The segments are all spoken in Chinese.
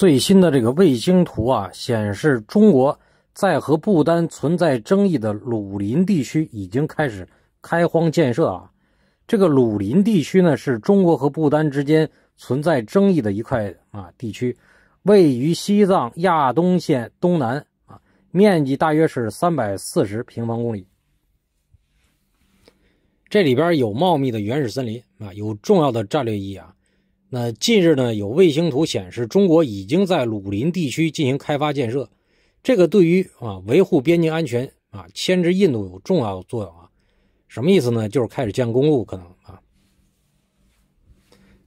最新的这个卫星图啊，显示中国在和不丹存在争议的鲁林地区已经开始开荒建设啊。这个鲁林地区呢，是中国和不丹之间存在争议的一块啊地区，位于西藏亚东县东南啊，面积大约是三百四十平方公里。这里边有茂密的原始森林啊，有重要的战略意义啊。那近日呢，有卫星图显示，中国已经在鲁林地区进行开发建设，这个对于啊维护边境安全啊牵制印度有重要作用啊。什么意思呢？就是开始建公路，可能啊，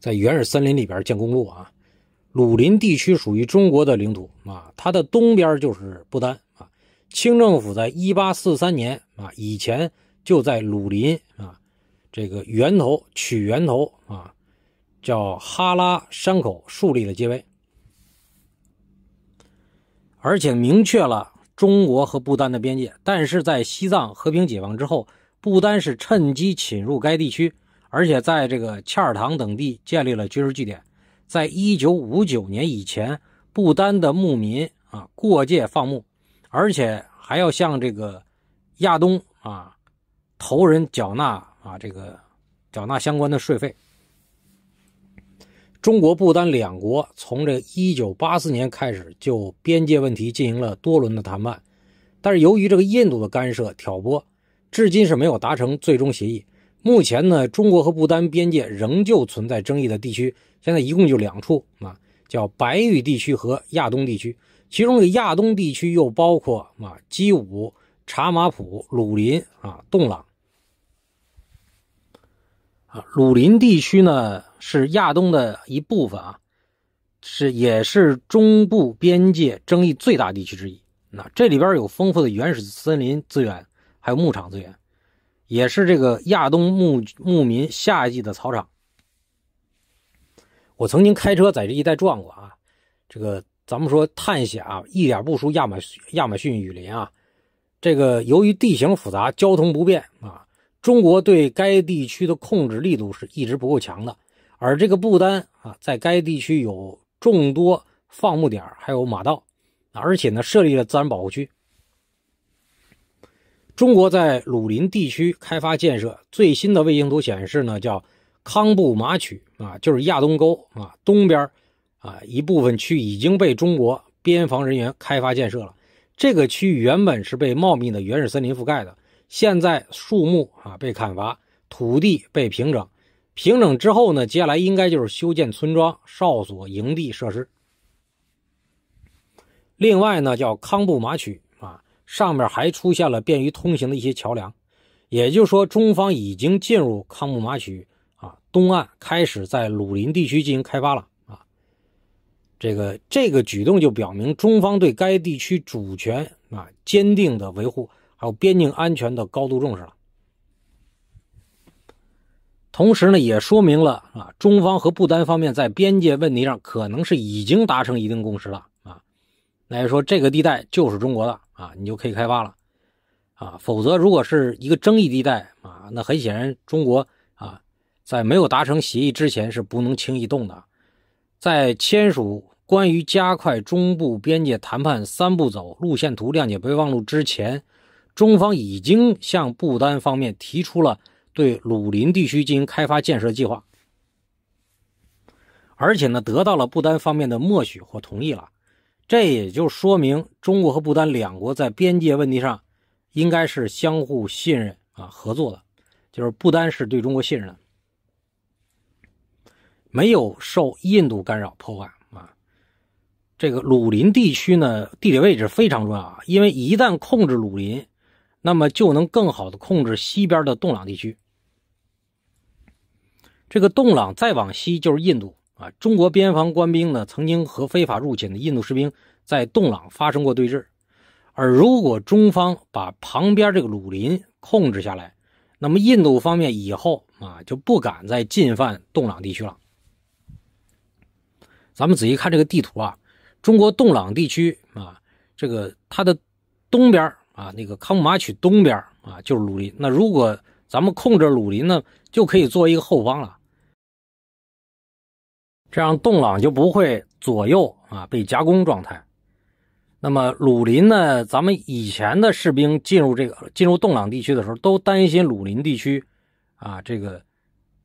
在原始森林里边建公路啊。鲁林地区属于中国的领土啊，它的东边就是不丹啊。清政府在一八四三年啊以前就在鲁林啊这个源头取源头啊。叫哈拉山口树立了界碑，而且明确了中国和不丹的边界。但是在西藏和平解放之后，不丹是趁机侵入该地区，而且在这个恰尔塘等地建立了军事据点。在一九五九年以前，不丹的牧民啊过界放牧，而且还要向这个亚东啊头人缴纳啊这个缴纳相关的税费。中国不丹两国从这一九八四年开始就边界问题进行了多轮的谈判，但是由于这个印度的干涉挑拨，至今是没有达成最终协议。目前呢，中国和不丹边界仍旧存在争议的地区，现在一共就两处啊，叫白玉地区和亚东地区，其中的亚东地区又包括啊基武、查马普、鲁林啊、洞朗。啊，鲁林地区呢是亚东的一部分啊，是也是中部边界争议最大地区之一。那这里边有丰富的原始森林资源，还有牧场资源，也是这个亚东牧牧民夏季的草场。我曾经开车在这一带转过啊，这个咱们说探险啊，一点不输亚马亚马逊雨林啊。这个由于地形复杂，交通不便啊。中国对该地区的控制力度是一直不够强的，而这个不丹啊，在该地区有众多放牧点，还有马道，而且呢设立了自然保护区。中国在鲁林地区开发建设，最新的卫星图显示呢，叫康布马曲啊，就是亚东沟啊东边啊一部分区已经被中国边防人员开发建设了。这个区域原本是被茂密的原始森林覆盖的。现在树木啊被砍伐，土地被平整，平整之后呢，接下来应该就是修建村庄、哨所、营地设施。另外呢，叫康布马区啊，上面还出现了便于通行的一些桥梁，也就是说，中方已经进入康布马区啊东岸，开始在鲁林地区进行开发了啊。这个这个举动就表明，中方对该地区主权啊坚定的维护。还有边境安全的高度重视了。同时呢，也说明了啊，中方和不丹方面在边界问题上可能是已经达成一定共识了啊。来说，这个地带就是中国的啊，你就可以开发了啊。否则，如果是一个争议地带啊，那很显然，中国啊，在没有达成协议之前是不能轻易动的。在签署《关于加快中部边界谈判三步走路线图谅解备忘录》之前。中方已经向不丹方面提出了对鲁林地区进行开发建设计划，而且呢得到了不丹方面的默许或同意了。这也就说明中国和不丹两国在边界问题上应该是相互信任啊、合作的。就是不丹是对中国信任，没有受印度干扰破坏啊。这个鲁林地区呢地理位置非常重要，啊，因为一旦控制鲁林，那么就能更好的控制西边的洞朗地区。这个洞朗再往西就是印度啊。中国边防官兵呢曾经和非法入侵的印度士兵在洞朗发生过对峙。而如果中方把旁边这个鲁林控制下来，那么印度方面以后啊就不敢再进犯洞朗地区了。咱们仔细看这个地图啊，中国洞朗地区啊，这个它的东边。啊，那个康姆马曲东边啊，就是鲁林。那如果咱们控制鲁林呢，就可以做一个后方了。这样洞朗就不会左右啊被夹攻状态。那么鲁林呢，咱们以前的士兵进入这个进入洞朗地区的时候，都担心鲁林地区啊这个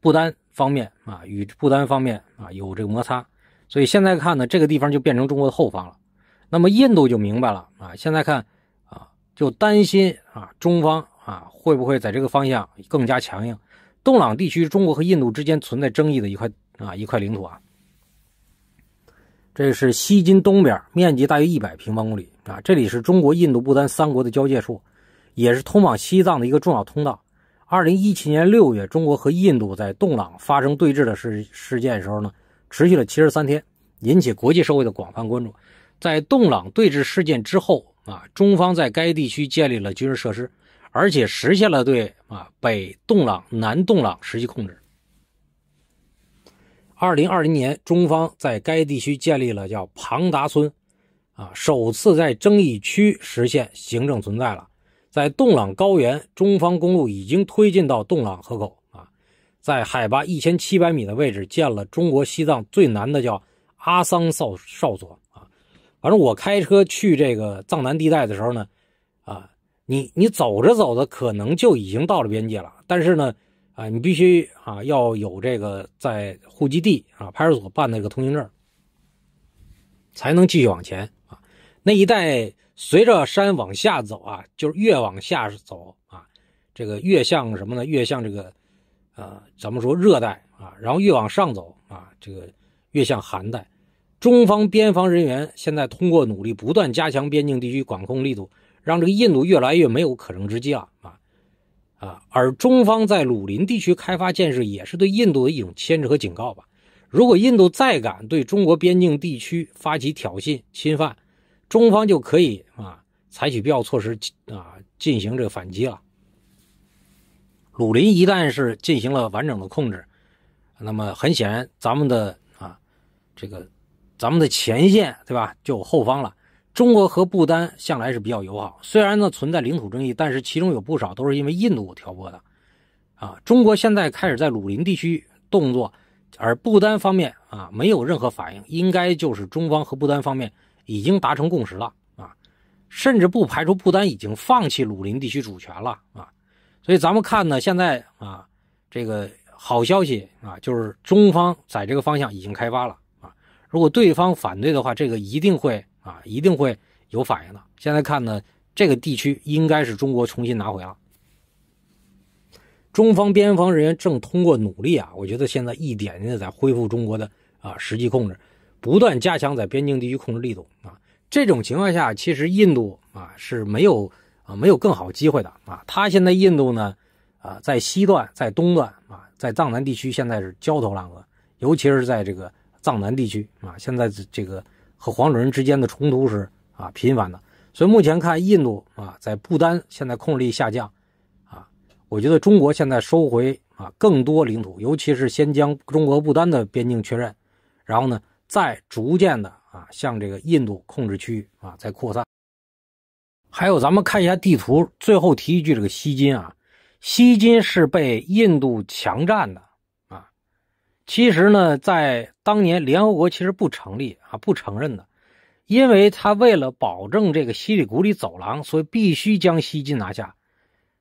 不丹方面啊与不丹方面啊有这个摩擦，所以现在看呢，这个地方就变成中国的后方了。那么印度就明白了啊，现在看。就担心啊，中方啊会不会在这个方向更加强硬？东朗地区，中国和印度之间存在争议的一块啊一块领土啊。这是西金东边，面积大约一百平方公里啊。这里是中国、印度、不丹三国的交界处，也是通往西藏的一个重要通道。二零一七年六月，中国和印度在洞朗发生对峙的事事件的时候呢，持续了七十三天，引起国际社会的广泛关注。在洞朗对峙事件之后。啊，中方在该地区建立了军事设施，而且实现了对啊北洞朗、南洞朗实际控制。二零二零年，中方在该地区建立了叫庞达村，啊，首次在争议区实现行政存在了。在洞朗高原，中方公路已经推进到洞朗河口，啊，在海拔一千七百米的位置建了中国西藏最南的叫阿桑哨哨所。反正我开车去这个藏南地带的时候呢，啊，你你走着走着可能就已经到了边界了，但是呢，啊，你必须啊要有这个在户籍地啊派出所办那个通行证，才能继续往前啊。那一带随着山往下走啊，就是越往下走啊，这个越像什么呢？越像这个，呃，咱们说热带啊，然后越往上走啊，这个越像寒带。中方边防人员现在通过努力，不断加强边境地区管控力度，让这个印度越来越没有可乘之机了啊啊！而中方在鲁林地区开发建设，也是对印度的一种牵制和警告吧。如果印度再敢对中国边境地区发起挑衅、侵犯，中方就可以啊采取必要措施啊进行这个反击了。鲁林一旦是进行了完整的控制，那么很显然，咱们的啊这个。咱们的前线对吧？就后方了。中国和不丹向来是比较友好，虽然呢存在领土争议，但是其中有不少都是因为印度挑拨的，啊，中国现在开始在鲁林地区动作，而不丹方面啊没有任何反应，应该就是中方和不丹方面已经达成共识了啊，甚至不排除不丹已经放弃鲁林地区主权了啊，所以咱们看呢，现在啊这个好消息啊，就是中方在这个方向已经开发了。如果对方反对的话，这个一定会啊，一定会有反应的。现在看呢，这个地区应该是中国重新拿回了。中方边防人员正通过努力啊，我觉得现在一点一点在恢复中国的啊实际控制，不断加强在边境地区控制力度啊。这种情况下，其实印度啊是没有啊没有更好机会的啊。他现在印度呢啊在西段、在东段啊，在藏南地区现在是焦头烂额，尤其是在这个。藏南地区啊，现在这个和黄种人之间的冲突是啊频繁的，所以目前看印度啊在不丹现在控制力下降啊，我觉得中国现在收回啊更多领土，尤其是先将中国不丹的边境确认，然后呢再逐渐的啊向这个印度控制区域啊在扩散。还有咱们看一下地图，最后提一句这个锡金啊，锡金是被印度强占的。其实呢，在当年联合国其实不成立啊，不承认的，因为他为了保证这个西里古里走廊，所以必须将西进拿下。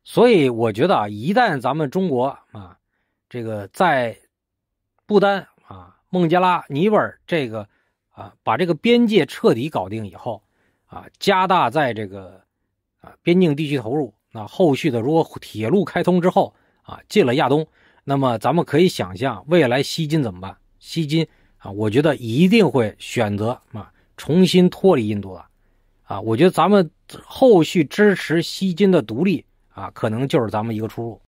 所以我觉得啊，一旦咱们中国啊，这个在不丹啊、孟加拉、尼泊尔这个啊，把这个边界彻底搞定以后啊，加大在这个啊边境地区投入，那后续的如果铁路开通之后啊，进了亚东。那么，咱们可以想象，未来锡金怎么办？锡金啊，我觉得一定会选择啊，重新脱离印度的。啊，我觉得咱们后续支持锡金的独立啊，可能就是咱们一个出路。